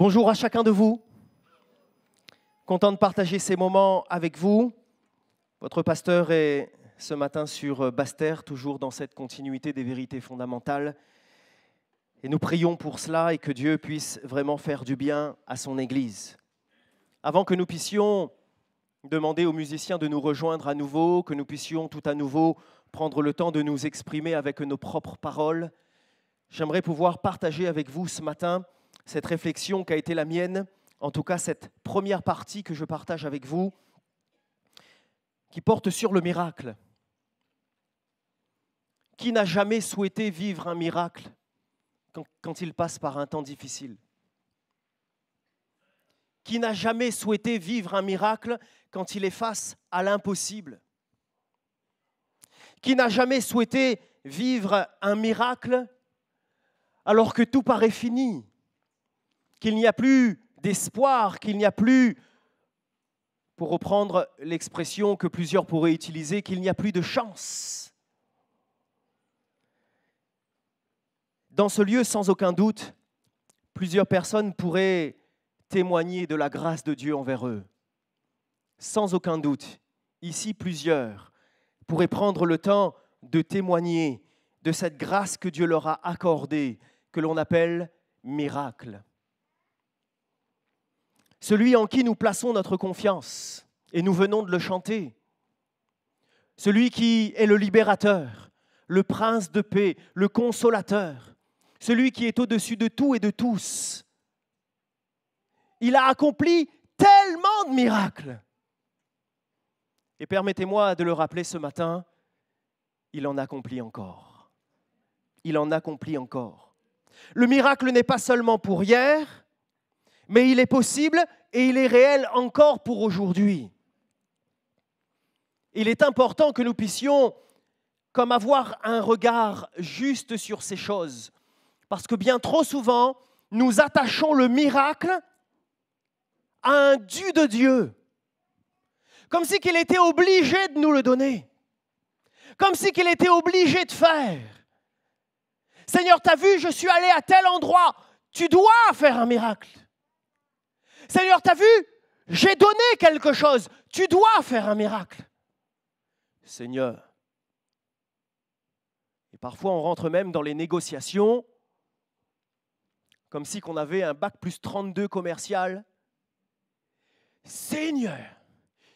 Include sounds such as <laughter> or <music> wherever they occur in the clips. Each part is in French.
Bonjour à chacun de vous. Content de partager ces moments avec vous. Votre pasteur est ce matin sur Bastère, toujours dans cette continuité des vérités fondamentales. Et nous prions pour cela et que Dieu puisse vraiment faire du bien à son Église. Avant que nous puissions demander aux musiciens de nous rejoindre à nouveau, que nous puissions tout à nouveau prendre le temps de nous exprimer avec nos propres paroles, j'aimerais pouvoir partager avec vous ce matin cette réflexion qui a été la mienne, en tout cas cette première partie que je partage avec vous, qui porte sur le miracle. Qui n'a jamais souhaité vivre un miracle quand, il passe par un temps difficile Qui n'a jamais souhaité vivre un miracle quand il est face à l'impossible Qui n'a jamais souhaité vivre un miracle alors que tout paraît fini qu'il n'y a plus d'espoir, qu'il n'y a plus, pour reprendre l'expression que plusieurs pourraient utiliser, qu'il n'y a plus de chance. Dans ce lieu, sans aucun doute, plusieurs personnes pourraient témoigner de la grâce de Dieu envers eux. Sans aucun doute, ici plusieurs pourraient prendre le temps de témoigner de cette grâce que Dieu leur a accordée, que l'on appelle miracle celui en qui nous plaçons notre confiance, et nous venons de le chanter, celui qui est le libérateur, le prince de paix, le consolateur, celui qui est au-dessus de tout et de tous. Il a accompli tellement de miracles. Et permettez-moi de le rappeler ce matin, il en accomplit encore. Il en accomplit encore. Le miracle n'est pas seulement pour hier, mais il est possible et il est réel encore pour aujourd'hui. Il est important que nous puissions comme avoir un regard juste sur ces choses, parce que bien trop souvent, nous attachons le miracle à un dû de Dieu, comme si qu'il était obligé de nous le donner, comme si qu'il était obligé de faire. Seigneur, t'as vu, je suis allé à tel endroit, tu dois faire un miracle. Seigneur, t'as vu J'ai donné quelque chose. Tu dois faire un miracle. Seigneur. Et parfois, on rentre même dans les négociations, comme si qu'on avait un bac plus 32 commercial. Seigneur,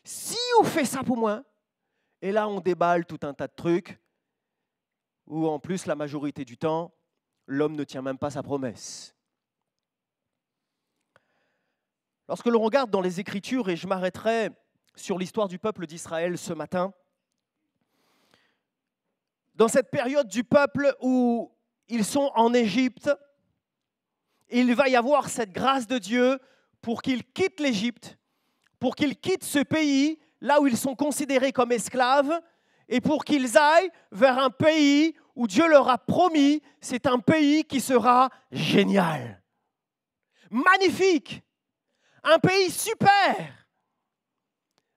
si on fait ça pour moi, et là, on déballe tout un tas de trucs, où en plus, la majorité du temps, l'homme ne tient même pas sa promesse. Lorsque l'on regarde dans les Écritures, et je m'arrêterai sur l'histoire du peuple d'Israël ce matin, dans cette période du peuple où ils sont en Égypte, il va y avoir cette grâce de Dieu pour qu'ils quittent l'Égypte, pour qu'ils quittent ce pays, là où ils sont considérés comme esclaves, et pour qu'ils aillent vers un pays où Dieu leur a promis, c'est un pays qui sera génial, magnifique, un pays super.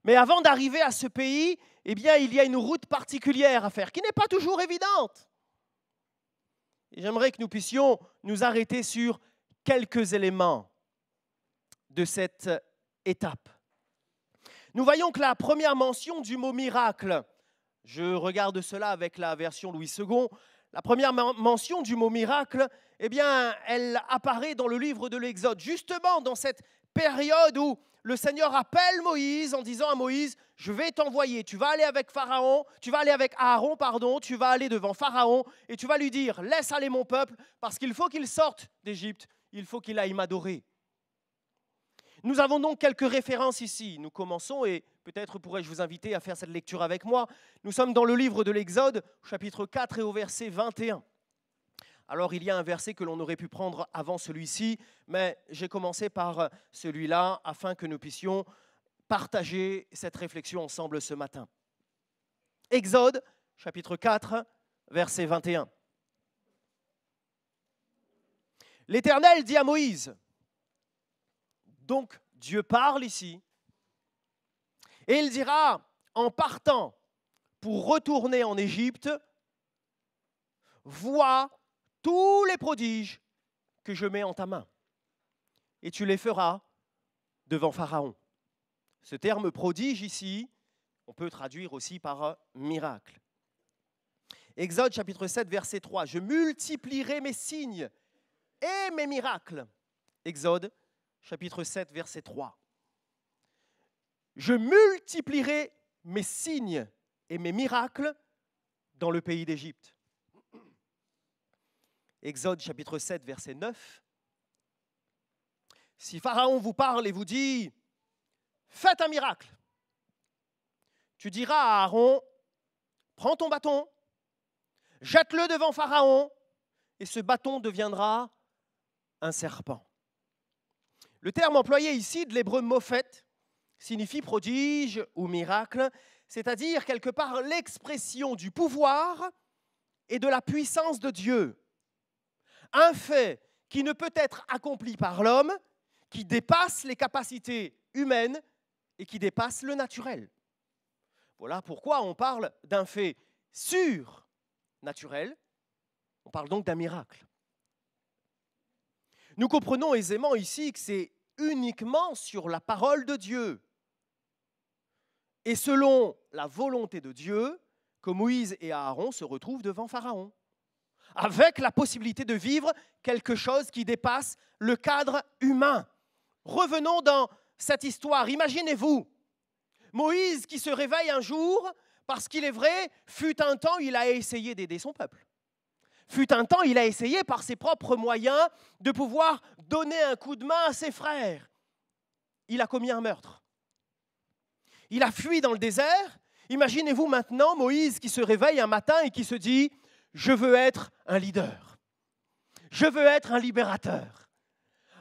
Mais avant d'arriver à ce pays, eh bien, il y a une route particulière à faire, qui n'est pas toujours évidente. j'aimerais que nous puissions nous arrêter sur quelques éléments de cette étape. Nous voyons que la première mention du mot miracle, je regarde cela avec la version Louis II, la première mention du mot miracle, eh bien, elle apparaît dans le livre de l'Exode, justement dans cette période où le Seigneur appelle Moïse en disant à Moïse, je vais t'envoyer, tu vas aller avec Pharaon, tu vas aller avec Aaron, pardon, tu vas aller devant Pharaon et tu vas lui dire, laisse aller mon peuple parce qu'il faut qu'il sorte d'Égypte, il faut qu'il aille m'adorer. Nous avons donc quelques références ici. Nous commençons et peut-être pourrais-je vous inviter à faire cette lecture avec moi. Nous sommes dans le livre de l'Exode, chapitre 4 et au verset 21. Alors il y a un verset que l'on aurait pu prendre avant celui-ci, mais j'ai commencé par euh, celui-là afin que nous puissions partager cette réflexion ensemble ce matin. Exode chapitre 4, verset 21. L'Éternel dit à Moïse, donc Dieu parle ici, et il dira, en partant pour retourner en Égypte, vois tous les prodiges que je mets en ta main, et tu les feras devant Pharaon. Ce terme prodige ici, on peut traduire aussi par miracle. Exode chapitre 7, verset 3, je multiplierai mes signes et mes miracles. Exode chapitre 7, verset 3. Je multiplierai mes signes et mes miracles dans le pays d'Égypte. Exode chapitre 7, verset 9. Si Pharaon vous parle et vous dit, faites un miracle, tu diras à Aaron, prends ton bâton, jette-le devant Pharaon, et ce bâton deviendra un serpent. Le terme employé ici de l'hébreu mofet signifie prodige ou miracle, c'est-à-dire quelque part l'expression du pouvoir et de la puissance de Dieu un fait qui ne peut être accompli par l'homme, qui dépasse les capacités humaines et qui dépasse le naturel. Voilà pourquoi on parle d'un fait surnaturel, on parle donc d'un miracle. Nous comprenons aisément ici que c'est uniquement sur la parole de Dieu et selon la volonté de Dieu que Moïse et Aaron se retrouvent devant Pharaon avec la possibilité de vivre quelque chose qui dépasse le cadre humain. Revenons dans cette histoire. Imaginez-vous Moïse qui se réveille un jour parce qu'il est vrai, fut un temps, il a essayé d'aider son peuple. Fut un temps, il a essayé par ses propres moyens de pouvoir donner un coup de main à ses frères. Il a commis un meurtre. Il a fui dans le désert. Imaginez-vous maintenant Moïse qui se réveille un matin et qui se dit, je veux être un leader. Je veux être un libérateur.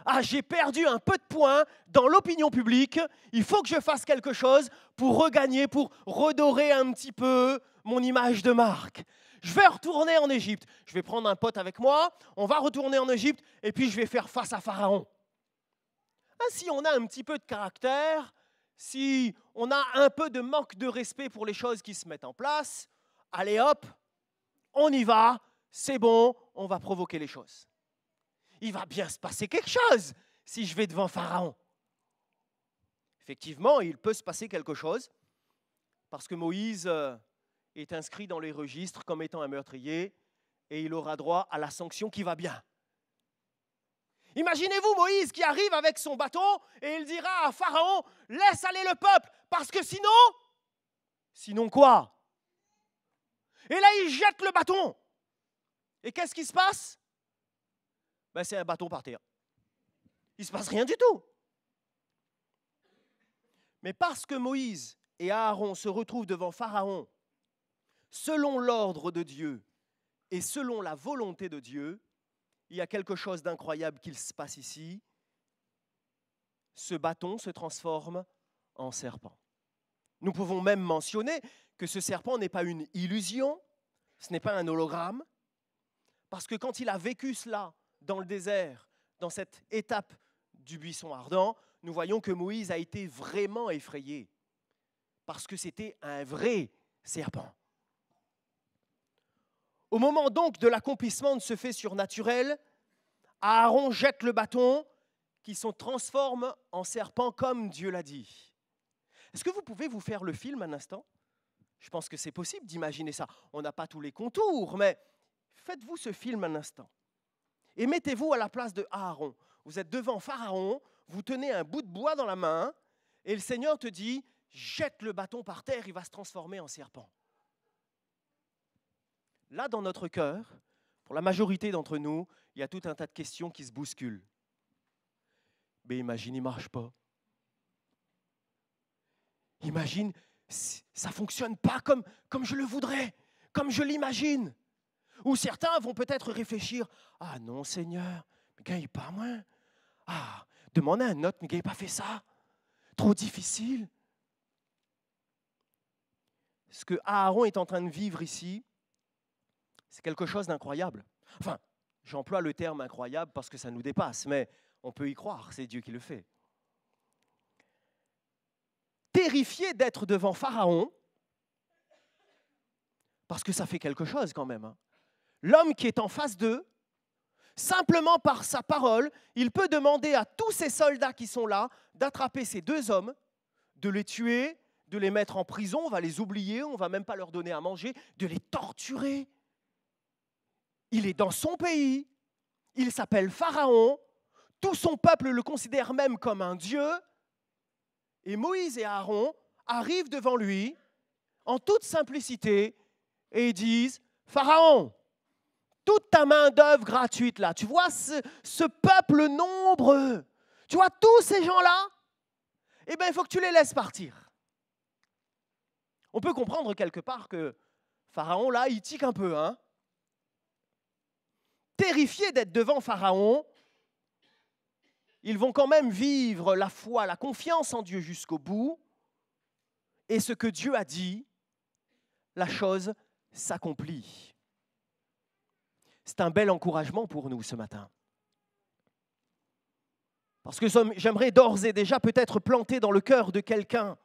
Ah, j'ai perdu un peu de points dans l'opinion publique. Il faut que je fasse quelque chose pour regagner, pour redorer un petit peu mon image de marque. Je vais retourner en Égypte. Je vais prendre un pote avec moi. On va retourner en Égypte et puis je vais faire face à Pharaon. Ah, si on a un petit peu de caractère, si on a un peu de manque de respect pour les choses qui se mettent en place, allez hop, on y va, c'est bon, on va provoquer les choses. Il va bien se passer quelque chose si je vais devant Pharaon. Effectivement, il peut se passer quelque chose parce que Moïse euh, est inscrit dans les registres comme étant un meurtrier et il aura droit à la sanction qui va bien. Imaginez-vous Moïse qui arrive avec son bâton et il dira à Pharaon, laisse aller le peuple, parce que sinon, sinon quoi et là, il jette le bâton. Et qu'est-ce qui se passe ben, C'est un bâton par terre. Il ne se passe rien du tout. Mais parce que Moïse et Aaron se retrouvent devant Pharaon, selon l'ordre de Dieu et selon la volonté de Dieu, il y a quelque chose d'incroyable qui se passe ici. Ce bâton se transforme en serpent. Nous pouvons même mentionner que ce serpent n'est pas une illusion, ce n'est pas un hologramme, parce que quand il a vécu cela dans le désert, dans cette étape du buisson ardent, nous voyons que Moïse a été vraiment effrayé, parce que c'était un vrai serpent. Au moment donc de l'accomplissement de ce fait surnaturel, Aaron jette le bâton qui se transforme en serpent comme Dieu l'a dit. Est-ce que vous pouvez vous faire le film un instant je pense que c'est possible d'imaginer ça. On n'a pas tous les contours, mais faites-vous ce film un instant. Et mettez-vous à la place de Aaron. Vous êtes devant Pharaon, vous tenez un bout de bois dans la main, et le Seigneur te dit, jette le bâton par terre, il va se transformer en serpent. Là, dans notre cœur, pour la majorité d'entre nous, il y a tout un tas de questions qui se bousculent. Mais imagine, il ne marche pas. Imagine, ça fonctionne pas comme, comme je le voudrais, comme je l'imagine. Ou certains vont peut-être réfléchir, ah non Seigneur, mais gars, pas moins. Ah, demander à un autre, ne gars, pas fait ça. Trop difficile. Ce que Aaron est en train de vivre ici, c'est quelque chose d'incroyable. Enfin, j'emploie le terme incroyable parce que ça nous dépasse, mais on peut y croire, c'est Dieu qui le fait d'être devant Pharaon, parce que ça fait quelque chose quand même. Hein. L'homme qui est en face d'eux, simplement par sa parole, il peut demander à tous ces soldats qui sont là d'attraper ces deux hommes, de les tuer, de les mettre en prison, on va les oublier, on va même pas leur donner à manger, de les torturer. Il est dans son pays, il s'appelle Pharaon, tout son peuple le considère même comme un dieu, et Moïse et Aaron arrivent devant lui en toute simplicité et ils disent, Pharaon, toute ta main-d'œuvre gratuite là, tu vois ce, peuple nombreux, tu vois tous ces gens-là, eh bien il faut que tu les laisses partir. On peut comprendre quelque part que Pharaon là, il tique un peu, hein Terrifié d'être devant Pharaon, ils vont quand même vivre la foi, la confiance en Dieu jusqu'au bout. Et ce que Dieu a dit, la chose s'accomplit. C'est un bel encouragement pour nous ce matin. Parce que j'aimerais d'ores et déjà peut-être planter dans le cœur de quelqu'un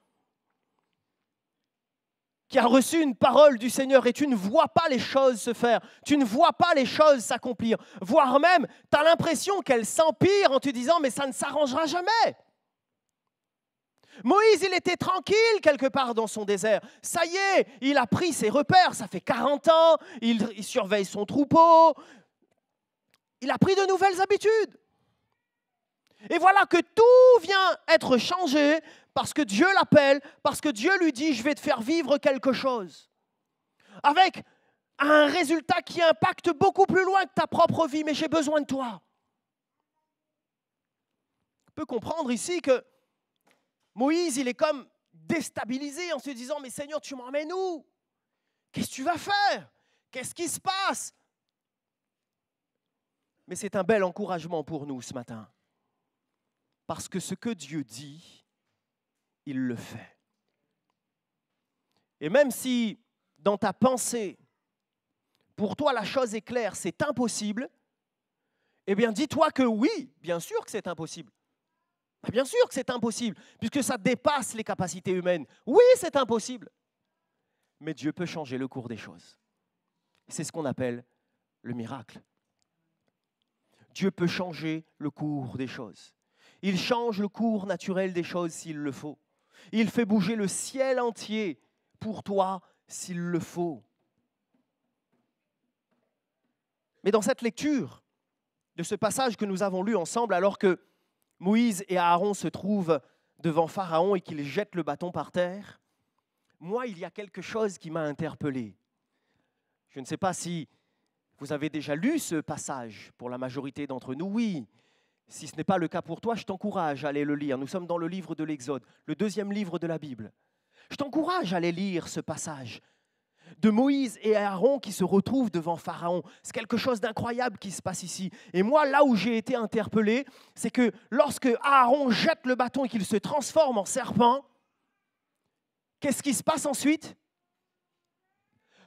qui a reçu une parole du Seigneur et tu ne vois pas les choses se faire, tu ne vois pas les choses s'accomplir, voire même tu as l'impression qu'elles s'empirent en te disant mais ça ne s'arrangera jamais. Moïse, il était tranquille quelque part dans son désert. Ça y est, il a pris ses repères, ça fait 40 ans, il, il surveille son troupeau, il a pris de nouvelles habitudes. Et voilà que tout vient être changé parce que Dieu l'appelle, parce que Dieu lui dit, je vais te faire vivre quelque chose. Avec un résultat qui impacte beaucoup plus loin que ta propre vie, mais j'ai besoin de toi. On peut comprendre ici que Moïse, il est comme déstabilisé en se disant, mais Seigneur, tu m'emmènes où Qu'est-ce que tu vas faire Qu'est-ce qui se passe Mais c'est un bel encouragement pour nous ce matin. Parce que ce que Dieu dit, il le fait. Et même si dans ta pensée, pour toi la chose est claire, c'est impossible, eh bien dis-toi que oui, bien sûr que c'est impossible. Bah, bien sûr que c'est impossible, puisque ça dépasse les capacités humaines. Oui, c'est impossible. Mais Dieu peut changer le cours des choses. C'est ce qu'on appelle le miracle. Dieu peut changer le cours des choses. Il change le cours naturel des choses s'il le faut. Il fait bouger le ciel entier pour toi s'il le faut. Mais dans cette lecture de ce passage que nous avons lu ensemble, alors que Moïse et Aaron se trouvent devant Pharaon et qu'ils jettent le bâton par terre, moi, il y a quelque chose qui m'a interpellé. Je ne sais pas si vous avez déjà lu ce passage, pour la majorité d'entre nous, oui, si ce n'est pas le cas pour toi, je t'encourage à aller le lire. Nous sommes dans le livre de l'Exode, le deuxième livre de la Bible. Je t'encourage à aller lire ce passage de Moïse et Aaron qui se retrouvent devant Pharaon. C'est quelque chose d'incroyable qui se passe ici. Et moi, là où j'ai été interpellé, c'est que lorsque Aaron jette le bâton et qu'il se transforme en serpent, qu'est-ce qui se passe ensuite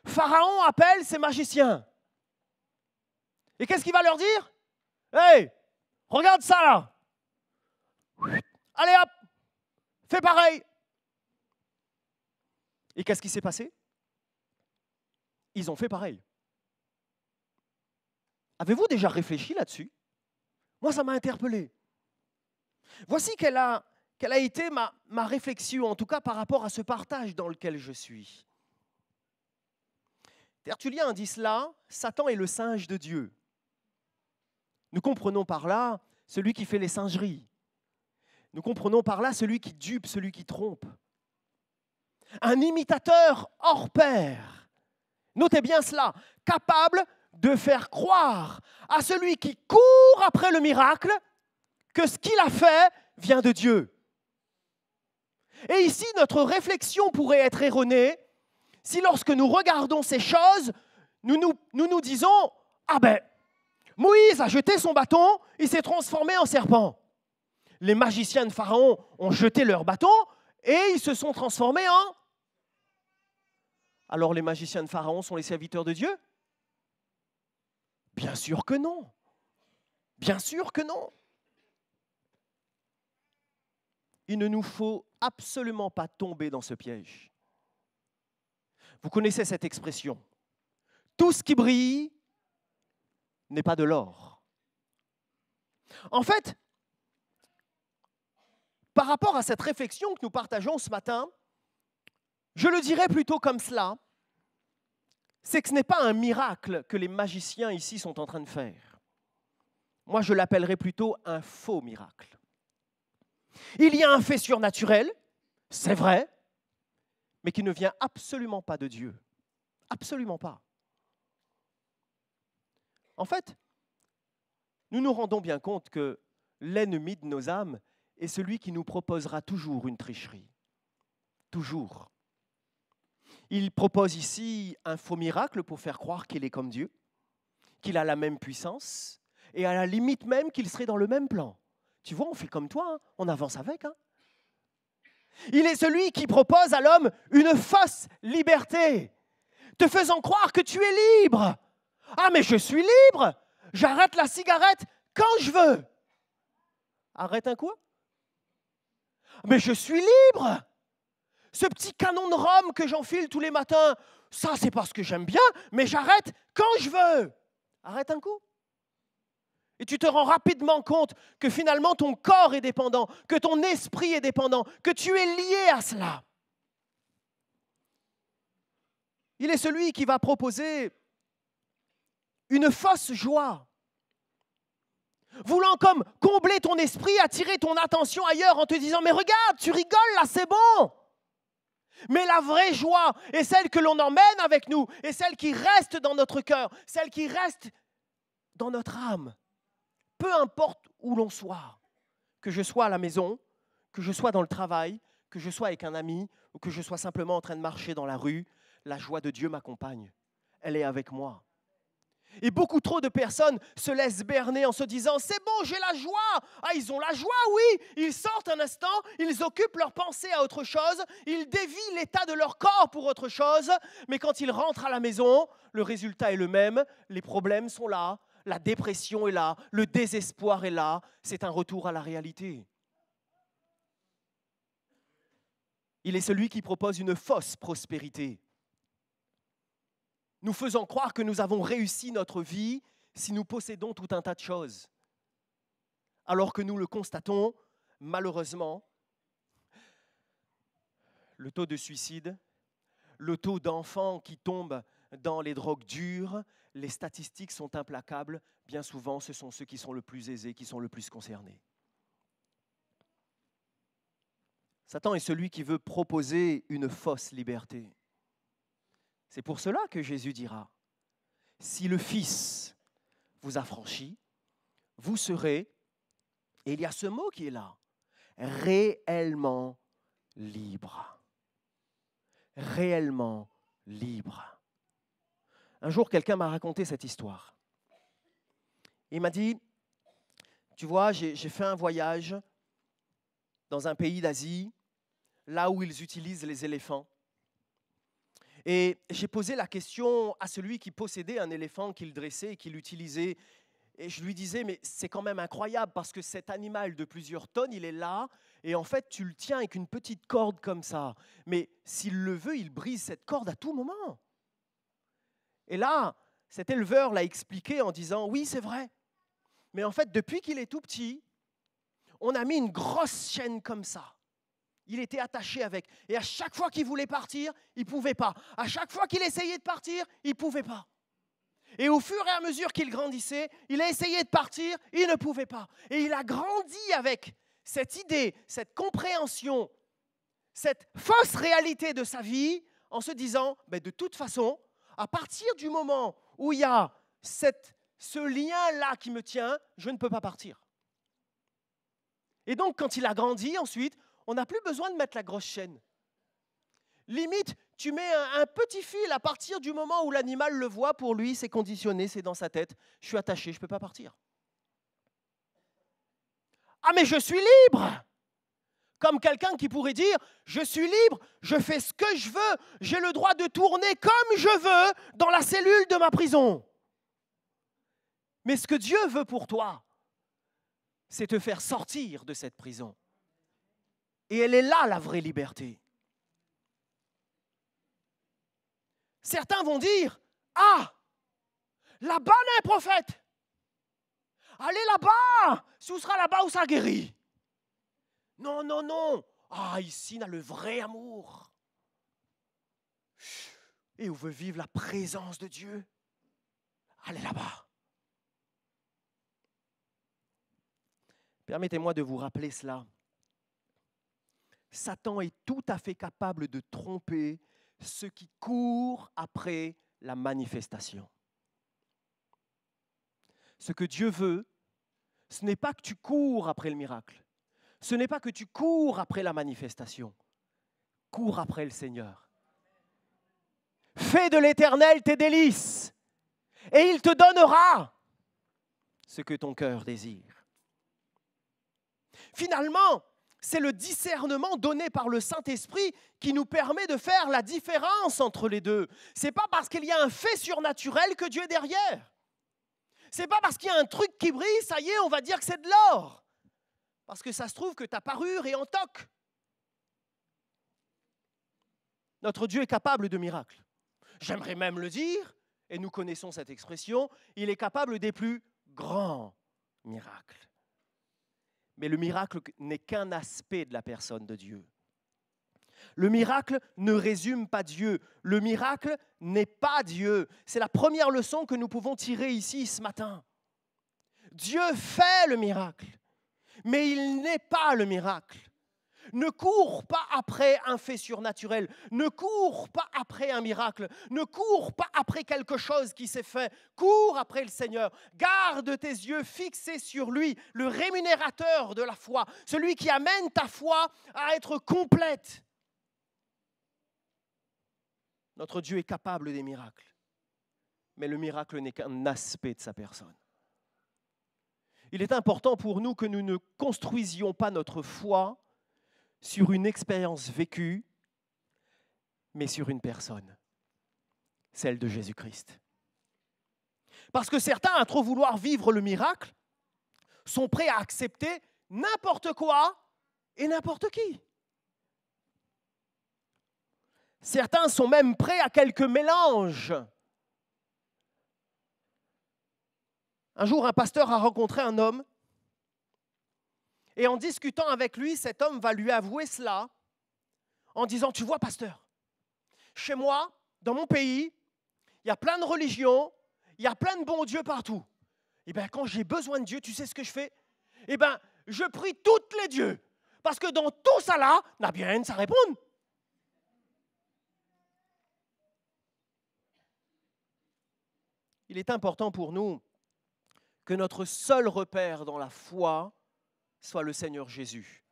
Pharaon appelle ses magiciens. Et qu'est-ce qu'il va leur dire Hey, Regarde ça là. Allez hop, fais pareil. Et qu'est-ce qui s'est passé Ils ont fait pareil. Avez-vous déjà réfléchi là-dessus Moi, ça m'a interpellé. Voici quelle a, quelle a été ma, ma réflexion, en tout cas par rapport à ce partage dans lequel je suis. Tertullien dit cela, Satan est le singe de Dieu. Nous comprenons par là celui qui fait les singeries. Nous comprenons par là celui qui dupe, celui qui trompe. Un imitateur hors pair. Notez bien cela, capable de faire croire à celui qui court après le miracle que ce qu'il a fait vient de Dieu. Et ici, notre réflexion pourrait être erronée si lorsque nous regardons ces choses, nous nous, nous, nous disons, ah ben, Moïse a jeté son bâton, il s'est transformé en serpent. Les magiciens de Pharaon ont jeté leur bâton et ils se sont transformés en... Alors les magiciens de Pharaon sont les serviteurs de Dieu Bien sûr que non. Bien sûr que non. Il ne nous faut absolument pas tomber dans ce piège. Vous connaissez cette expression. Tout ce qui brille n'est pas de l'or. En fait, par rapport à cette réflexion que nous partageons ce matin, je le dirais plutôt comme cela, c'est que ce n'est pas un miracle que les magiciens ici sont en train de faire. Moi, je l'appellerais plutôt un faux miracle. Il y a un fait surnaturel, c'est vrai, mais qui ne vient absolument pas de Dieu. Absolument pas. En fait, nous nous rendons bien compte que l'ennemi de nos âmes est celui qui nous proposera toujours une tricherie. Toujours. Il propose ici un faux miracle pour faire croire qu'il est comme Dieu, qu'il a la même puissance, et à la limite même qu'il serait dans le même plan. Tu vois, on fait comme toi, hein. on avance avec. Hein. il est celui qui propose à l'homme une fausse liberté, te faisant croire que tu es libre, ah, mais je suis libre J'arrête la cigarette quand je veux. Arrête un coup. « Mais je suis libre Ce petit canon de rhum que j'enfile tous les matins, ça c'est parce que j'aime bien, mais j'arrête quand je veux. Arrête un coup. Et tu te rends rapidement compte que finalement ton corps est dépendant, que ton esprit est dépendant, que tu es lié à cela. Il est celui qui va proposer une fausse joie, voulant comme combler ton esprit, attirer ton attention ailleurs en te disant, mais regarde, tu rigoles là, c'est bon. Mais la vraie joie est celle que l'on emmène avec nous, et celle qui reste dans notre cœur, celle qui reste dans notre âme, peu importe où l'on soit, que je sois à la maison, que je sois dans le travail, que je sois avec un ami, ou que je sois simplement en train de marcher dans la rue, la joie de Dieu m'accompagne, elle est avec moi. Et beaucoup trop de personnes se laissent berner en se disant C'est bon, j'ai la joie. Ah, ils ont la joie, oui. Ils sortent un instant, ils occupent leur pensée à autre chose, ils dévient l'état de leur corps pour autre chose. Mais quand ils rentrent à la maison, le résultat est le même. Les problèmes sont là, la dépression est là, le désespoir est là. C'est un retour à la réalité. Il est celui qui propose une fausse prospérité nous faisons croire que nous avons réussi notre vie si nous possédons tout un tas de choses. Alors que nous le constatons, malheureusement, le taux de suicide, le taux d'enfants qui tombent dans les drogues dures, les statistiques sont implacables. Bien souvent, ce sont ceux qui sont le plus aisés, qui sont le plus concernés. Satan est celui qui veut proposer une fausse liberté. C'est pour cela que Jésus dira, si le Fils vous a franchi, vous serez, et il y a ce mot qui est là, réellement libre. Réellement libre. Un jour, quelqu'un m'a raconté cette histoire. Il m'a dit, tu vois, j'ai fait un voyage dans un pays d'Asie, là où ils utilisent les éléphants et j'ai posé la question à celui qui possédait un éléphant qu'il dressait et qu'il utilisait. Et je lui disais, mais c'est quand même incroyable parce que cet animal de plusieurs tonnes, il est là, et en fait, tu le tiens avec une petite corde comme ça. Mais s'il le veut, il brise cette corde à tout moment. Et là, cet éleveur l'a expliqué en disant, oui, c'est vrai. Mais en fait, depuis qu'il est tout petit, on a mis une grosse chaîne comme ça il était attaché avec. Et à chaque fois qu'il voulait partir, il ne pouvait pas. À chaque fois qu'il essayait de partir, il ne pouvait pas. Et au fur et à mesure qu'il grandissait, il a essayé de partir, il ne pouvait pas. Et il a grandi avec cette idée, cette compréhension, cette fausse réalité de sa vie, en se disant, mais ben, de toute façon, à partir du moment où il y a cette, ce lien-là qui me tient, je ne peux pas partir. Et donc, quand il a grandi ensuite, on n'a plus besoin de mettre la grosse chaîne. Limite, tu mets un, petit fil à partir du moment où l'animal le voit, pour lui, c'est conditionné, c'est dans sa tête. Je suis attaché, je ne peux pas partir. Ah mais je suis libre Comme quelqu'un qui pourrait dire, je suis libre, je fais ce que je veux, j'ai le droit de tourner comme je veux dans la cellule de ma prison. Mais ce que Dieu veut pour toi, c'est te faire sortir de cette prison. Et elle est là, la vraie liberté. Certains vont dire, ah, là-bas, prophète. Allez là-bas, ce sera là-bas où ça guérit. Non, non, non. Ah, ici, on a le vrai amour. Et on veut vivre la présence de Dieu. Allez là-bas. Permettez-moi de vous rappeler cela. Satan est tout à fait capable de tromper ceux qui courent après la manifestation. Ce que Dieu veut, ce n'est pas que tu cours après le miracle. Ce n'est pas que tu cours après la manifestation. Cours après le Seigneur. Fais de l'Éternel tes délices, et il te donnera ce que ton cœur désire. Finalement, c'est le discernement donné par le Saint-Esprit qui nous permet de faire la différence entre les deux. Ce n'est pas parce qu'il y a un fait surnaturel que Dieu est derrière. Ce n'est pas parce qu'il y a un truc qui brille, ça y est, on va dire que c'est de l'or. Parce que ça se trouve que ta parure est en toque. Notre Dieu est capable de miracles. J'aimerais même le dire, et nous connaissons cette expression, il est capable des plus grands miracles mais le miracle n'est qu'un aspect de la personne de Dieu. Le miracle ne résume pas Dieu. Le miracle n'est pas Dieu. C'est la première leçon que nous pouvons tirer ici ce matin. Dieu fait le miracle, mais il n'est pas le miracle. Ne cours pas après un fait surnaturel, ne cours pas après un miracle, ne cours pas après quelque chose qui s'est fait, cours après le Seigneur. Garde tes yeux fixés sur lui, le rémunérateur de la foi, celui qui amène ta foi à être complète. Notre Dieu est capable des miracles, mais le miracle n'est qu'un aspect de sa personne. Il est important pour nous que nous ne construisions pas notre foi sur une expérience vécue, mais sur une personne, celle de Jésus-Christ. Parce que certains, à trop vouloir vivre le miracle, sont prêts à accepter n'importe quoi et n'importe qui. Certains sont même prêts à quelques mélanges. Un jour, un pasteur a rencontré un homme et en discutant avec lui, cet homme va lui avouer cela en disant, tu vois, pasteur, chez moi, dans mon pays, il y a plein de religions, il y a plein de bons dieux partout. Et eh bien quand j'ai besoin de Dieu, tu sais ce que je fais Eh bien, je prie toutes les dieux. Parce que dans tout ça là, n'a bien ça répond. Il est important pour nous que notre seul repère dans la foi soit le Seigneur Jésus,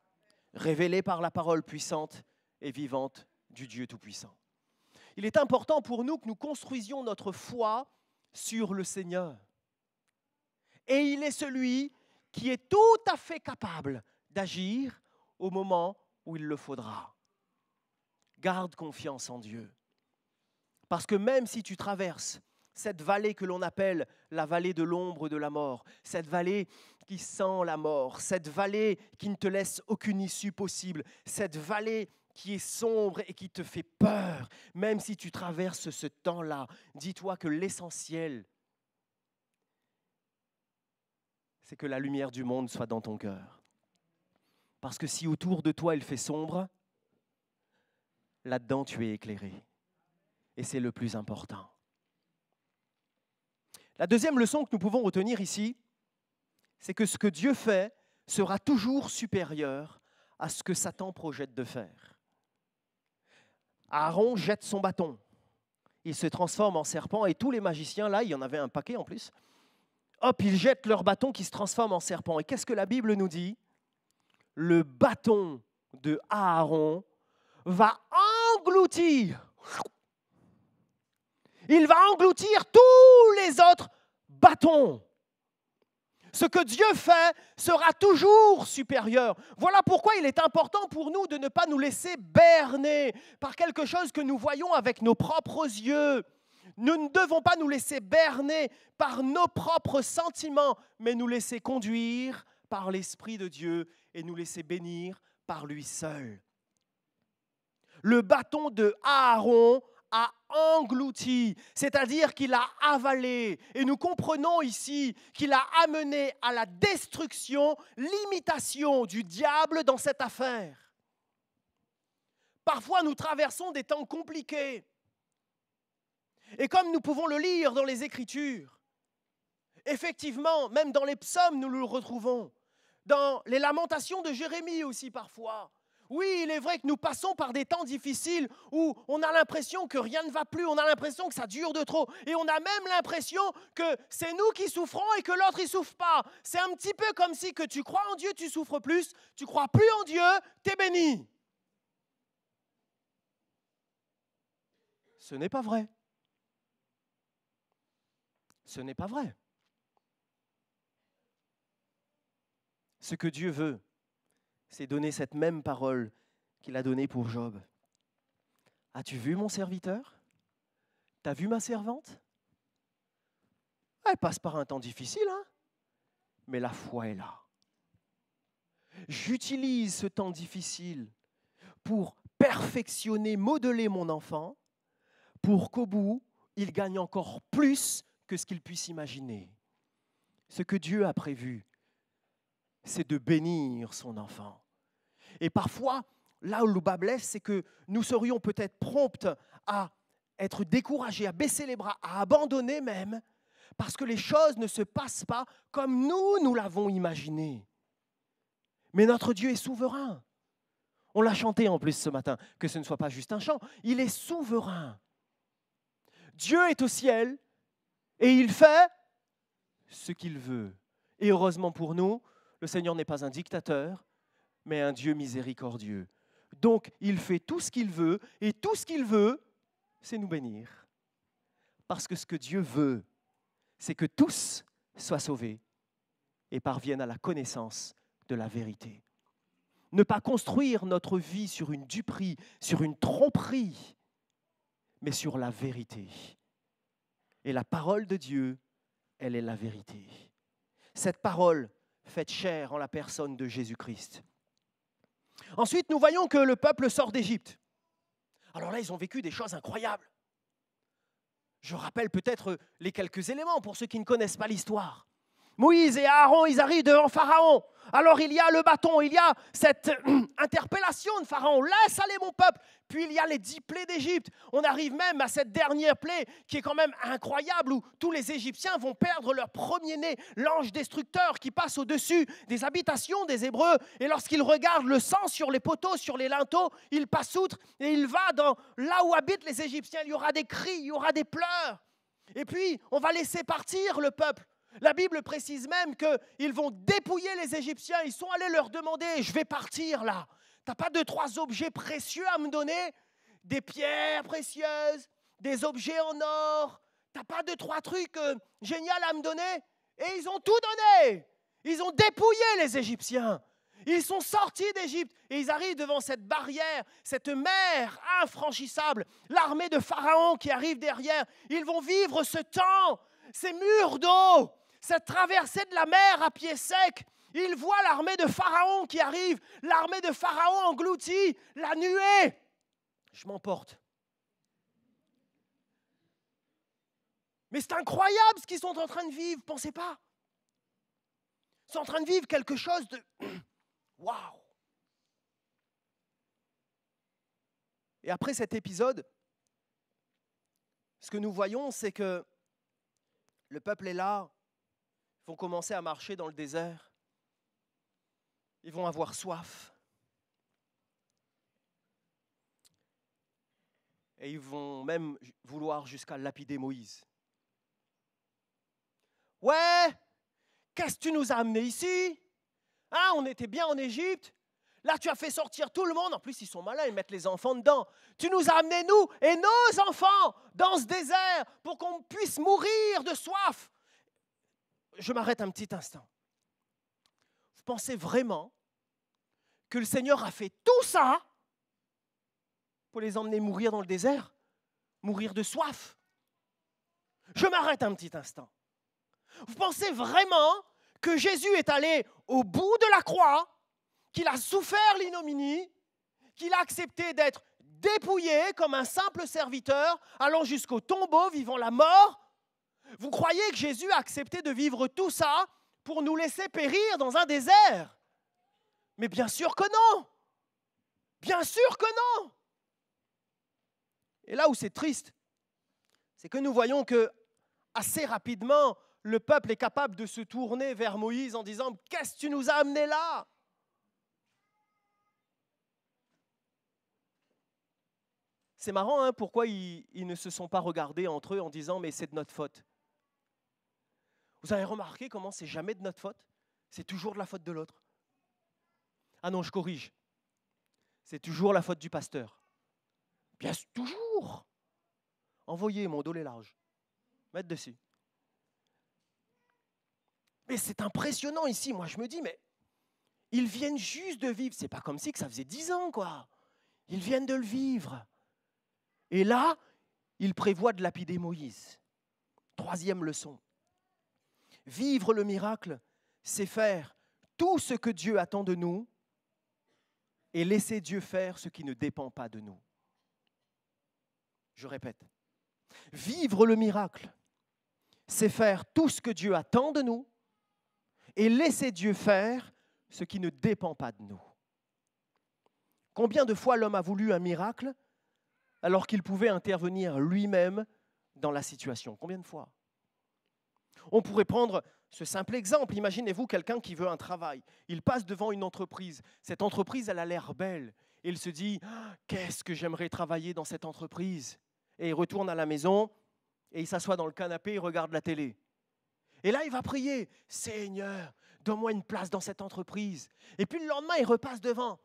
révélé par la parole puissante et vivante du Dieu Tout-Puissant. Il est important pour nous que nous construisions notre foi sur le Seigneur. Et il est celui qui est tout à fait capable d'agir au moment où il le faudra. Garde confiance en Dieu. Parce que même si tu traverses cette vallée que l'on appelle la vallée de l'ombre de la mort, cette vallée qui sent la mort, cette vallée qui ne te laisse aucune issue possible, cette vallée qui est sombre et qui te fait peur, même si tu traverses ce temps-là, dis-toi que l'essentiel, c'est que la lumière du monde soit dans ton cœur. Parce que si autour de toi il fait sombre, là-dedans tu es éclairé. Et c'est le plus important. La deuxième leçon que nous pouvons retenir ici, c'est que ce que Dieu fait sera toujours supérieur à ce que Satan projette de faire. Aaron jette son bâton, il se transforme en serpent, et tous les magiciens, là, il y en avait un paquet en plus, hop, ils jettent leur bâton qui se transforme en serpent. Et qu'est-ce que la Bible nous dit Le bâton de Aaron va engloutir, il va engloutir tous les autres bâtons ce que Dieu fait sera toujours supérieur. Voilà pourquoi il est important pour nous de ne pas nous laisser berner par quelque chose que nous voyons avec nos propres yeux. Nous ne devons pas nous laisser berner par nos propres sentiments, mais nous laisser conduire par l'Esprit de Dieu et nous laisser bénir par lui seul. Le bâton de Aaron a englouti, c'est-à-dire qu'il a avalé. Et nous comprenons ici qu'il a amené à la destruction l'imitation du diable dans cette affaire. Parfois, nous traversons des temps compliqués. Et comme nous pouvons le lire dans les Écritures, effectivement, même dans les psaumes, nous le retrouvons, dans les lamentations de Jérémie aussi parfois, oui, il est vrai que nous passons par des temps difficiles où on a l'impression que rien ne va plus, on a l'impression que ça dure de trop, et on a même l'impression que c'est nous qui souffrons et que l'autre ne souffre pas. C'est un petit peu comme si que tu crois en Dieu, tu souffres plus, tu crois plus en Dieu, tu es béni. Ce n'est pas vrai. Ce n'est pas vrai. Ce que Dieu veut, c'est donner cette même parole qu'il a donnée pour Job. As-tu vu mon serviteur T'as vu ma servante Elle passe par un temps difficile, hein mais la foi est là. J'utilise ce temps difficile pour perfectionner, modeler mon enfant, pour qu'au bout, il gagne encore plus que ce qu'il puisse imaginer. Ce que Dieu a prévu, c'est de bénir son enfant. Et parfois, là où le bas blesse, c'est que nous serions peut-être promptes à être découragés, à baisser les bras, à abandonner même, parce que les choses ne se passent pas comme nous, nous l'avons imaginé. Mais notre Dieu est souverain. On l'a chanté en plus ce matin, que ce ne soit pas juste un chant. Il est souverain. Dieu est au ciel et il fait ce qu'il veut. Et heureusement pour nous, le Seigneur n'est pas un dictateur, mais un Dieu miséricordieux. Donc il fait tout ce qu'il veut, et tout ce qu'il veut, c'est nous bénir. Parce que ce que Dieu veut, c'est que tous soient sauvés et parviennent à la connaissance de la vérité. Ne pas construire notre vie sur une duperie, sur une tromperie, mais sur la vérité. Et la parole de Dieu, elle est la vérité. Cette parole faite chair en la personne de Jésus-Christ. Ensuite, nous voyons que le peuple sort d'Égypte. Alors là, ils ont vécu des choses incroyables. Je rappelle peut-être les quelques éléments pour ceux qui ne connaissent pas l'histoire. Moïse et Aaron, ils arrivent devant Pharaon. Alors il y a le bâton, il y a cette <clears throat> interpellation de Pharaon, laisse aller mon peuple. Puis il y a les dix plaies d'Égypte. On arrive même à cette dernière plaie qui est quand même incroyable, où tous les Égyptiens vont perdre leur premier-né, l'ange destructeur qui passe au-dessus des habitations des Hébreux. Et lorsqu'il regarde le sang sur les poteaux, sur les linteaux, il passe outre et il va dans là où habitent les Égyptiens. Il y aura des cris, il y aura des pleurs. Et puis, on va laisser partir le peuple. La Bible précise même qu'ils vont dépouiller les Égyptiens. Ils sont allés leur demander, je vais partir là. T'as pas deux, trois objets précieux à me donner Des pierres précieuses, des objets en or. T'as pas deux, trois trucs euh, géniaux à me donner Et ils ont tout donné. Ils ont dépouillé les Égyptiens. Ils sont sortis d'Égypte et ils arrivent devant cette barrière, cette mer infranchissable, l'armée de Pharaon qui arrive derrière. Ils vont vivre ce temps, ces murs d'eau, cette traversée de la mer à pied sec. Il voit l'armée de Pharaon qui arrive, l'armée de Pharaon engloutie, la nuée. Je m'emporte. Mais c'est incroyable ce qu'ils sont en train de vivre, pensez pas. Ils sont en train de vivre quelque chose de... <clears throat> Waouh Et après cet épisode, ce que nous voyons, c'est que le peuple est là, vont commencer à marcher dans le désert. Ils vont avoir soif. Et ils vont même vouloir jusqu'à lapider Moïse. Ouais, qu'est-ce que tu nous as amené ici Ah, on était bien en Égypte. Là, tu as fait sortir tout le monde. En plus, ils sont malins, ils mettent les enfants dedans. Tu nous as amenés, nous et nos enfants, dans ce désert pour qu'on puisse mourir de soif je m'arrête un petit instant. Vous pensez vraiment que le Seigneur a fait tout ça pour les emmener mourir dans le désert, mourir de soif Je m'arrête un petit instant. Vous pensez vraiment que Jésus est allé au bout de la croix, qu'il a souffert l'ignominie, qu'il a accepté d'être dépouillé comme un simple serviteur, allant jusqu'au tombeau, vivant la mort, vous croyez que Jésus a accepté de vivre tout ça pour nous laisser périr dans un désert Mais bien sûr que non Bien sûr que non Et là où c'est triste, c'est que nous voyons que assez rapidement, le peuple est capable de se tourner vers Moïse en disant Qu'est-ce que tu nous as amené là C'est marrant hein, pourquoi ils ne se sont pas regardés entre eux en disant Mais c'est de notre faute. Vous avez remarqué comment c'est jamais de notre faute C'est toujours de la faute de l'autre. Ah non, je corrige. C'est toujours la faute du pasteur. Bien, toujours. Envoyez, mon dos est large. Mettez dessus. Mais c'est impressionnant ici. Moi, je me dis, mais ils viennent juste de vivre. C'est pas comme si que ça faisait dix ans, quoi. Ils viennent de le vivre. Et là, ils prévoient de lapider Moïse. Troisième leçon. Vivre le miracle, c'est faire tout ce que Dieu attend de nous et laisser Dieu faire ce qui ne dépend pas de nous. Je répète, vivre le miracle, c'est faire tout ce que Dieu attend de nous et laisser Dieu faire ce qui ne dépend pas de nous. Combien de fois l'homme a voulu un miracle alors qu'il pouvait intervenir lui-même dans la situation Combien de fois on pourrait prendre ce simple exemple. Imaginez-vous quelqu'un qui veut un travail. Il passe devant une entreprise. Cette entreprise, elle a l'air belle. Il se dit, ah, qu'est-ce que j'aimerais travailler dans cette entreprise Et il retourne à la maison et il s'assoit dans le canapé, et regarde la télé. Et là, il va prier, Seigneur, donne-moi une place dans cette entreprise. Et puis le lendemain, il repasse devant.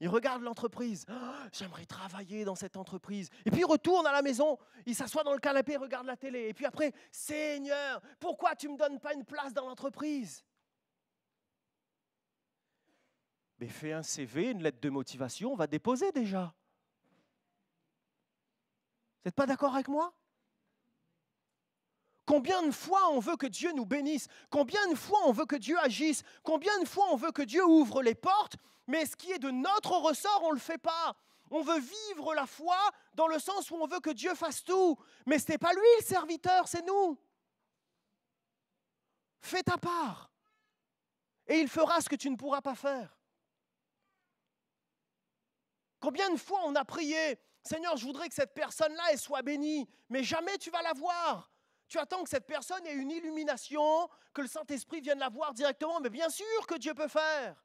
Il regarde l'entreprise. Oh, j'aimerais travailler dans cette entreprise. Et puis il retourne à la maison, il s'assoit dans le canapé, regarde la télé. Et puis après, Seigneur, pourquoi tu ne me donnes pas une place dans l'entreprise Mais fais un CV, une lettre de motivation, on va déposer déjà. Vous n'êtes pas d'accord avec moi Combien de fois on veut que Dieu nous bénisse Combien de fois on veut que Dieu agisse Combien de fois on veut que Dieu ouvre les portes Mais ce qui est de notre ressort, on ne le fait pas. On veut vivre la foi dans le sens où on veut que Dieu fasse tout. Mais ce n'est pas lui le serviteur, c'est nous. Fais ta part. Et il fera ce que tu ne pourras pas faire. Combien de fois on a prié Seigneur, je voudrais que cette personne-là soit bénie, mais jamais tu vas la voir. Tu attends que cette personne ait une illumination, que le Saint-Esprit vienne la voir directement, mais bien sûr que Dieu peut faire.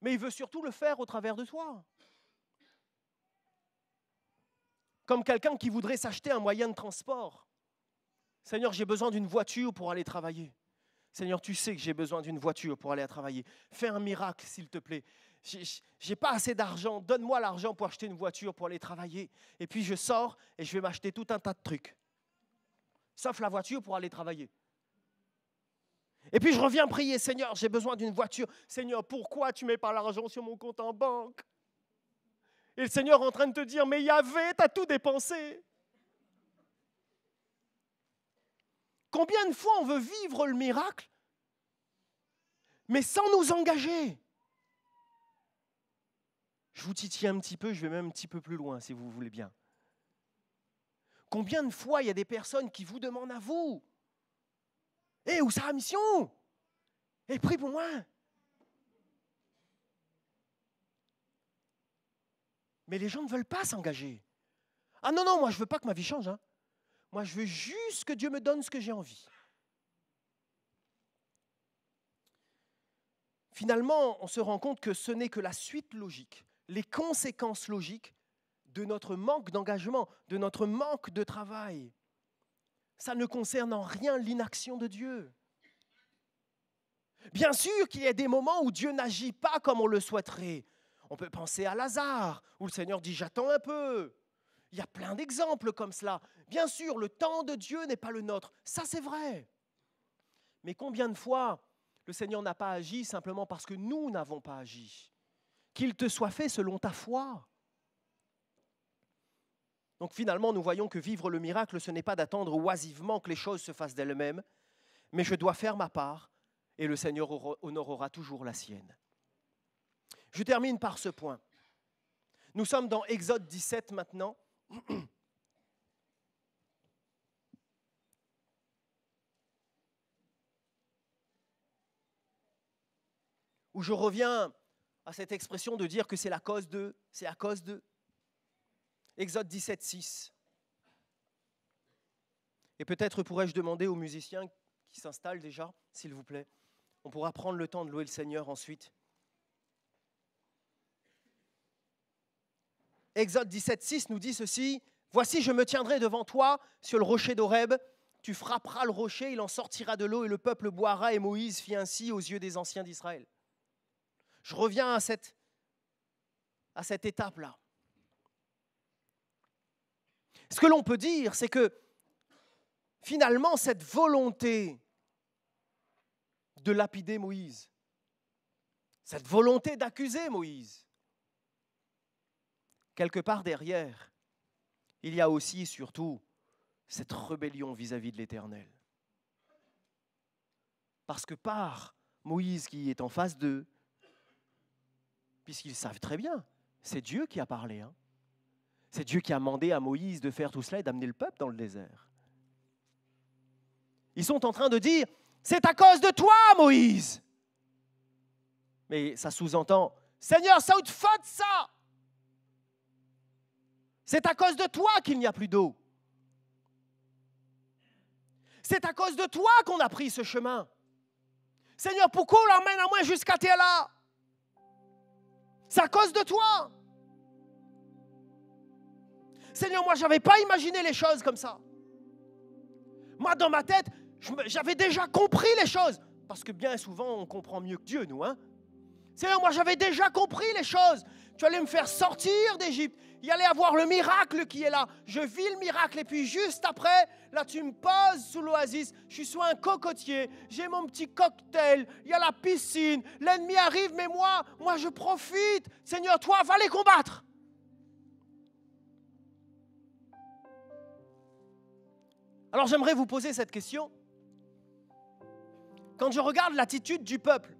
Mais il veut surtout le faire au travers de toi. Comme quelqu'un qui voudrait s'acheter un moyen de transport. Seigneur, j'ai besoin d'une voiture pour aller travailler. Seigneur, tu sais que j'ai besoin d'une voiture pour aller travailler. Fais un miracle, s'il te plaît. J'ai pas assez d'argent. Donne-moi l'argent pour acheter une voiture pour aller travailler. Et puis je sors et je vais m'acheter tout un tas de trucs sauf la voiture pour aller travailler. Et puis je reviens prier, Seigneur, j'ai besoin d'une voiture. Seigneur, pourquoi tu mets pas l'argent sur mon compte en banque Et le Seigneur est en train de te dire, mais Yahvé, tu as tout dépensé. Combien de fois on veut vivre le miracle, mais sans nous engager Je vous titille un petit peu, je vais même un petit peu plus loin si vous voulez bien. Combien de fois il y a des personnes qui vous demandent à vous Eh, où ça la mission Et eh, prie pour moi Mais les gens ne veulent pas s'engager. Ah non, non, moi je ne veux pas que ma vie change. Hein. Moi je veux juste que Dieu me donne ce que j'ai envie. Finalement, on se rend compte que ce n'est que la suite logique, les conséquences logiques de notre manque d'engagement, de notre manque de travail. Ça ne concerne en rien l'inaction de Dieu. Bien sûr qu'il y a des moments où Dieu n'agit pas comme on le souhaiterait. On peut penser à Lazare, où le Seigneur dit j'attends un peu. Il y a plein d'exemples comme cela. Bien sûr, le temps de Dieu n'est pas le nôtre. Ça, c'est vrai. Mais combien de fois le Seigneur n'a pas agi simplement parce que nous n'avons pas agi Qu'il te soit fait selon ta foi. Donc finalement, nous voyons que vivre le miracle, ce n'est pas d'attendre oisivement que les choses se fassent d'elles-mêmes, mais je dois faire ma part et le Seigneur honorera toujours la sienne. Je termine par ce point. Nous sommes dans Exode 17 maintenant. Où je reviens à cette expression de dire que c'est la cause de, c'est à cause de. Exode 17.6 Et peut-être pourrais-je demander aux musiciens qui s'installent déjà, s'il vous plaît, on pourra prendre le temps de louer le Seigneur ensuite. Exode 17.6 6 nous dit ceci Voici, je me tiendrai devant toi sur le rocher d'Horeb. Tu frapperas le rocher, il en sortira de l'eau et le peuple boira. Et Moïse fit ainsi aux yeux des anciens d'Israël. Je reviens à cette, à cette étape-là. Ce que l'on peut dire, c'est que finalement, cette volonté de lapider Moïse, cette volonté d'accuser Moïse, quelque part derrière, il y a aussi surtout cette rébellion vis-à-vis -vis de l'Éternel. Parce que par Moïse qui est en face d'eux, puisqu'ils savent très bien, c'est Dieu qui a parlé. Hein. C'est Dieu qui a demandé à Moïse de faire tout cela et d'amener le peuple dans le désert. Ils sont en train de dire, c'est à cause de toi, Moïse. Mais ça sous-entend, Seigneur, ça vous te faute ça C'est à cause de toi qu'il n'y a plus d'eau. C'est à cause de toi qu'on a pris ce chemin. Seigneur, pourquoi on l'emmène à moi jusqu'à tes C'est à cause de toi. Seigneur, moi, je n'avais pas imaginé les choses comme ça. Moi, dans ma tête, j'avais déjà compris les choses. Parce que bien souvent, on comprend mieux que Dieu, nous. Hein Seigneur, moi, j'avais déjà compris les choses. Tu allais me faire sortir d'Égypte. Il allait avoir le miracle qui est là. Je vis le miracle. Et puis juste après, là, tu me poses sous l'oasis. Je suis sous un cocotier. J'ai mon petit cocktail. Il y a la piscine. L'ennemi arrive, mais moi, moi, je profite. Seigneur, toi, va les combattre. Alors j'aimerais vous poser cette question. Quand je regarde l'attitude du peuple,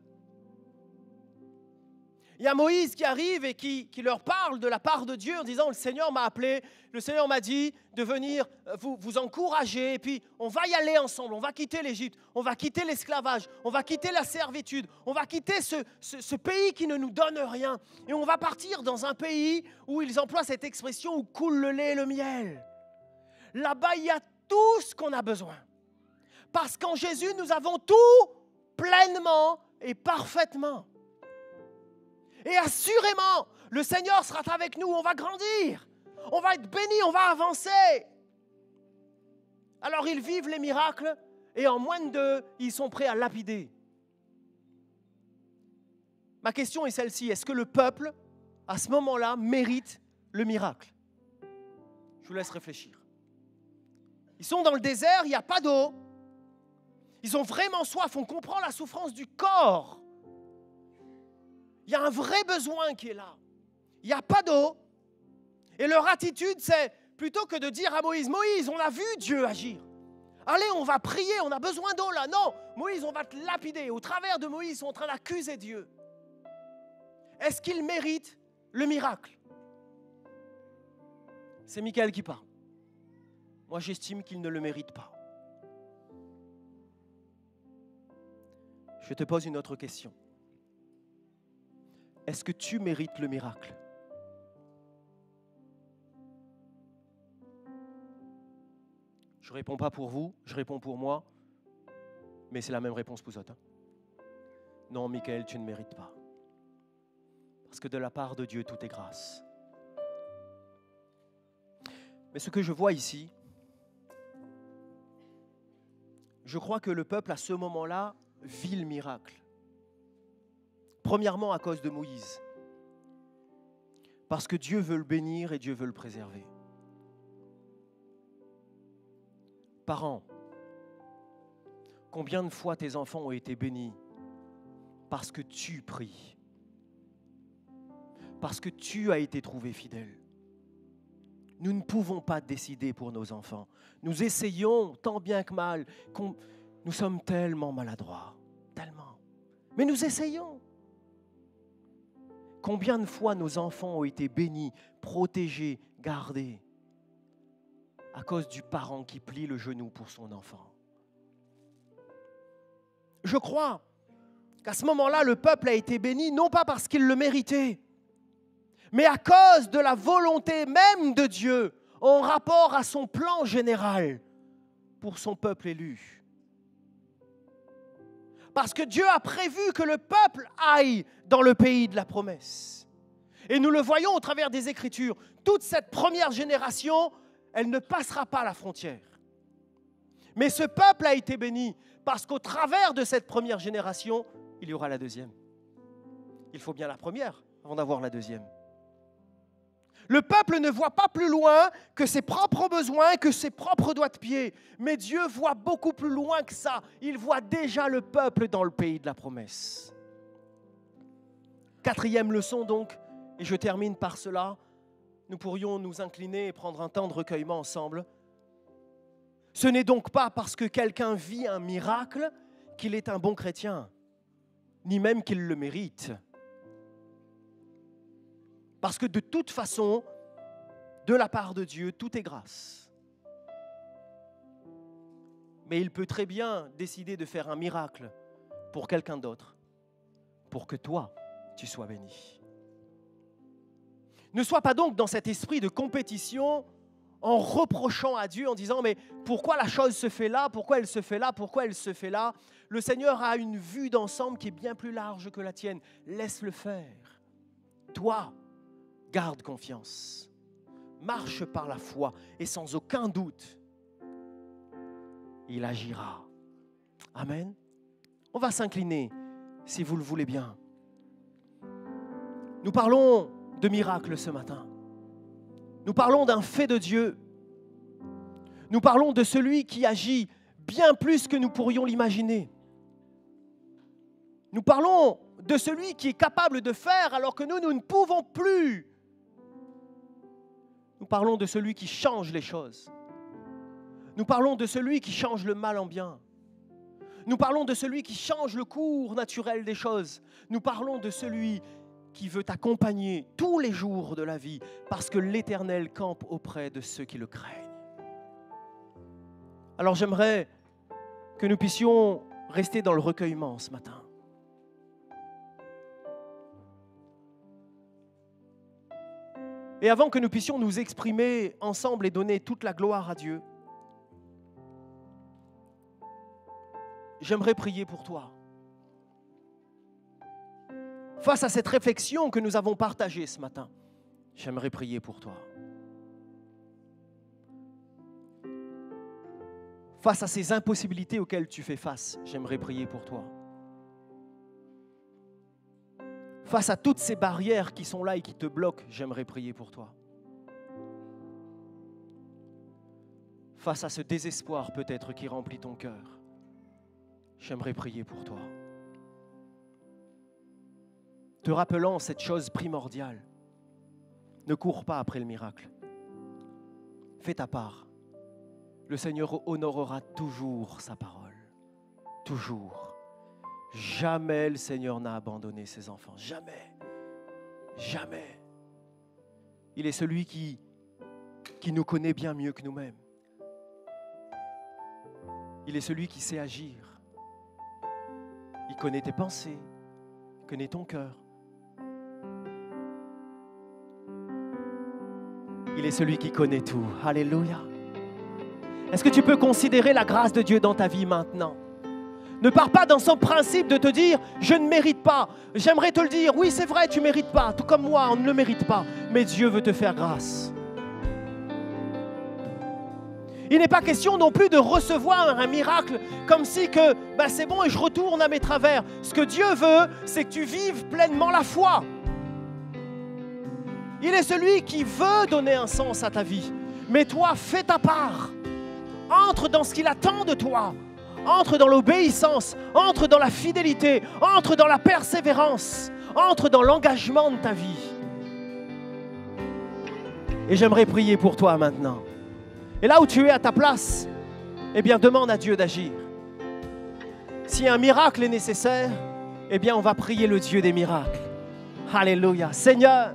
il y a Moïse qui arrive et qui, qui, leur parle de la part de Dieu en disant, le Seigneur m'a appelé, le Seigneur m'a dit de venir euh, vous, vous encourager, et puis on va y aller ensemble, on va quitter l'Égypte, on va quitter l'esclavage, on va quitter la servitude, on va quitter ce, pays qui ne nous donne rien, et on va partir dans un pays où ils emploient cette expression où coule le lait et le miel. Là-bas, il y a tout ce qu'on a besoin. Parce qu'en Jésus, nous avons tout pleinement et parfaitement. Et assurément, le Seigneur sera avec nous, on va grandir, on va être béni, on va avancer. Alors ils vivent les miracles et en moins de deux, ils sont prêts à lapider. Ma question est celle-ci, est-ce que le peuple, à ce moment-là, mérite le miracle Je vous laisse réfléchir. Ils sont dans le désert, il n'y a pas d'eau. Ils ont vraiment soif. On comprend la souffrance du corps. Il y a un vrai besoin qui est là. Il n'y a pas d'eau. Et leur attitude, c'est plutôt que de dire à Moïse, Moïse, on a vu Dieu agir. Allez, on va prier, on a besoin d'eau là. Non, Moïse, on va te lapider. Au travers de Moïse, ils sont en train d'accuser Dieu. Est-ce qu'il méritent le miracle C'est Michael qui parle. Moi, j'estime qu'il ne le mérite pas. Je te pose une autre question. Est-ce que tu mérites le miracle Je ne réponds pas pour vous, je réponds pour moi, mais c'est la même réponse pour vous autres. Hein. non, Michael, tu ne mérites pas. Parce que de la part de Dieu, tout est grâce. Mais ce que je vois ici, je crois que le peuple, à ce moment-là, vit le miracle. Premièrement, à cause de Moïse. Parce que Dieu veut le bénir et Dieu veut le préserver. Parents, combien de fois tes enfants ont été bénis parce que tu pries, parce que tu as été trouvé fidèle nous ne pouvons pas décider pour nos enfants. Nous essayons tant bien que mal. nous sommes tellement maladroits, tellement. Mais nous essayons. Combien de fois nos enfants ont été bénis, protégés, gardés à cause du parent qui plie le genou pour son enfant Je crois qu'à ce moment-là, le peuple a été béni non pas parce qu'il le méritait, mais à cause de la volonté même de Dieu en rapport à son plan général pour son peuple élu. Parce que Dieu a prévu que le peuple aille dans le pays de la promesse. Et nous le voyons au travers des Écritures. Toute cette première génération, elle ne passera pas la frontière. Mais ce peuple a été béni parce qu'au travers de cette première génération, il y aura la deuxième. Il faut bien la première avant d'avoir la deuxième. Le peuple ne voit pas plus loin que ses propres besoins, que ses propres doigts de pied. Mais Dieu voit beaucoup plus loin que ça. Il voit déjà le peuple dans le pays de la promesse. Quatrième leçon donc, et je termine par cela, nous pourrions nous incliner et prendre un temps de recueillement ensemble. Ce n'est donc pas parce que quelqu'un vit un miracle qu'il est un bon chrétien, ni même qu'il le mérite. Parce que de toute façon, de la part de Dieu, tout est grâce. Mais il peut très bien décider de faire un miracle pour quelqu'un d'autre, pour que toi, tu sois béni. Ne sois pas donc dans cet esprit de compétition en reprochant à Dieu, en disant, mais pourquoi la chose se fait là, pourquoi elle se fait là, pourquoi elle se fait là Le Seigneur a une vue d'ensemble qui est bien plus large que la tienne. Laisse-le faire. Toi, Garde confiance. Marche par la foi et sans aucun doute, il agira. Amen. On va s'incliner, si vous le voulez bien. Nous parlons de miracles ce matin. Nous parlons d'un fait de Dieu. Nous parlons de celui qui agit bien plus que nous pourrions l'imaginer. Nous parlons de celui qui est capable de faire alors que nous, nous ne pouvons plus nous parlons de celui qui change les choses. Nous parlons de celui qui change le mal en bien. Nous parlons de celui qui change le cours naturel des choses. Nous parlons de celui qui veut accompagner tous les jours de la vie parce que l'Éternel campe auprès de ceux qui le craignent. Alors j'aimerais que nous puissions rester dans le recueillement ce matin. Et avant que nous puissions nous exprimer ensemble et donner toute la gloire à Dieu, j'aimerais prier pour toi. Face à cette réflexion que nous avons partagée ce matin, j'aimerais prier pour toi. Face à ces impossibilités auxquelles tu fais face, j'aimerais prier pour toi. Face à toutes ces barrières qui sont là et qui te bloquent, j'aimerais prier pour toi. Face à ce désespoir peut-être qui remplit ton cœur, j'aimerais prier pour toi. Te rappelant cette chose primordiale, ne cours pas après le miracle. Fais ta part. Le Seigneur honorera toujours sa parole. Toujours. Jamais le Seigneur n'a abandonné ses enfants. Jamais. Jamais. Il est celui qui, qui nous connaît bien mieux que nous-mêmes. Il est celui qui sait agir. Il connaît tes pensées. Il connaît ton cœur. Il est celui qui connaît tout. Alléluia. Est-ce que tu peux considérer la grâce de Dieu dans ta vie maintenant ne pars pas dans son principe de te dire je ne mérite pas. J'aimerais te le dire, oui c'est vrai, tu ne mérites pas, tout comme moi, on ne le mérite pas. Mais Dieu veut te faire grâce. Il n'est pas question non plus de recevoir un miracle comme si que bah, c'est bon et je retourne à mes travers. Ce que Dieu veut, c'est que tu vives pleinement la foi. Il est celui qui veut donner un sens à ta vie. Mais toi, fais ta part. Entre dans ce qu'il attend de toi. Entre dans l'obéissance, entre dans la fidélité, entre dans la persévérance, entre dans l'engagement de ta vie. Et j'aimerais prier pour toi maintenant. Et là où tu es à ta place, eh bien demande à Dieu d'agir. Si un miracle est nécessaire, eh bien on va prier le Dieu des miracles. Alléluia. Seigneur,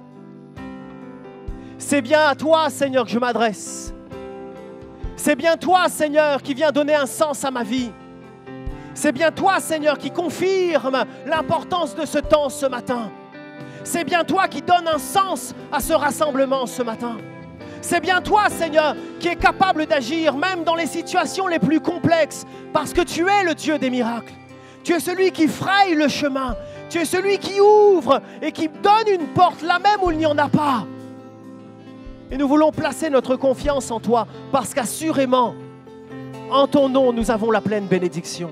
c'est bien à toi, Seigneur, que je m'adresse. C'est bien toi, Seigneur, qui viens donner un sens à ma vie. C'est bien toi, Seigneur, qui confirme l'importance de ce temps ce matin. C'est bien toi qui donne un sens à ce rassemblement ce matin. C'est bien toi, Seigneur, qui es capable d'agir même dans les situations les plus complexes, parce que tu es le Dieu des miracles. Tu es celui qui fraye le chemin. Tu es celui qui ouvre et qui donne une porte là même où il n'y en a pas. Et nous voulons placer notre confiance en toi, parce qu'assurément, en ton nom, nous avons la pleine bénédiction.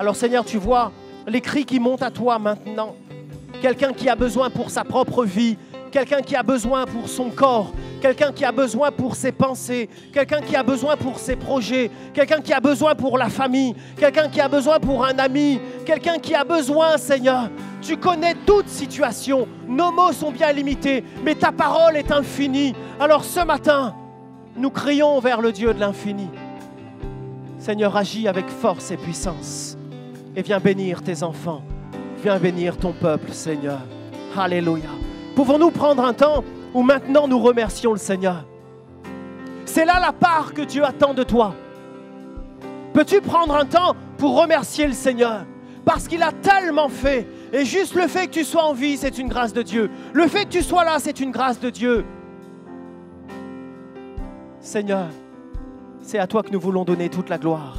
Alors Seigneur, tu vois les cris qui montent à toi maintenant. Quelqu'un qui a besoin pour sa propre vie, quelqu'un qui a besoin pour son corps, quelqu'un qui a besoin pour ses pensées, quelqu'un qui a besoin pour ses projets, quelqu'un qui a besoin pour la famille, quelqu'un qui a besoin pour un ami, quelqu'un qui a besoin, Seigneur. Tu connais toute situation. Nos mots sont bien limités, mais ta parole est infinie. Alors ce matin, nous crions vers le Dieu de l'infini. Seigneur, agis avec force et puissance et viens bénir tes enfants. Viens bénir ton peuple, Seigneur. Alléluia. Pouvons-nous prendre un temps où maintenant nous remercions le Seigneur C'est là la part que Dieu attend de toi. Peux-tu prendre un temps pour remercier le Seigneur Parce qu'il a tellement fait. Et juste le fait que tu sois en vie, c'est une grâce de Dieu. Le fait que tu sois là, c'est une grâce de Dieu. Seigneur, c'est à toi que nous voulons donner toute la gloire.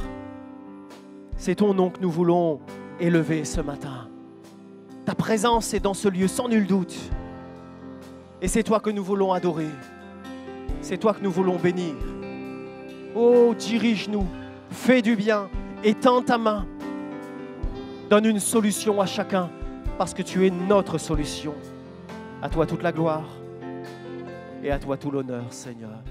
C'est ton nom que nous voulons élever ce matin. Ta présence est dans ce lieu sans nul doute. Et c'est toi que nous voulons adorer. C'est toi que nous voulons bénir. Oh, dirige-nous, fais du bien, étends ta main. Donne une solution à chacun, parce que tu es notre solution. À toi toute la gloire et à toi tout l'honneur, Seigneur.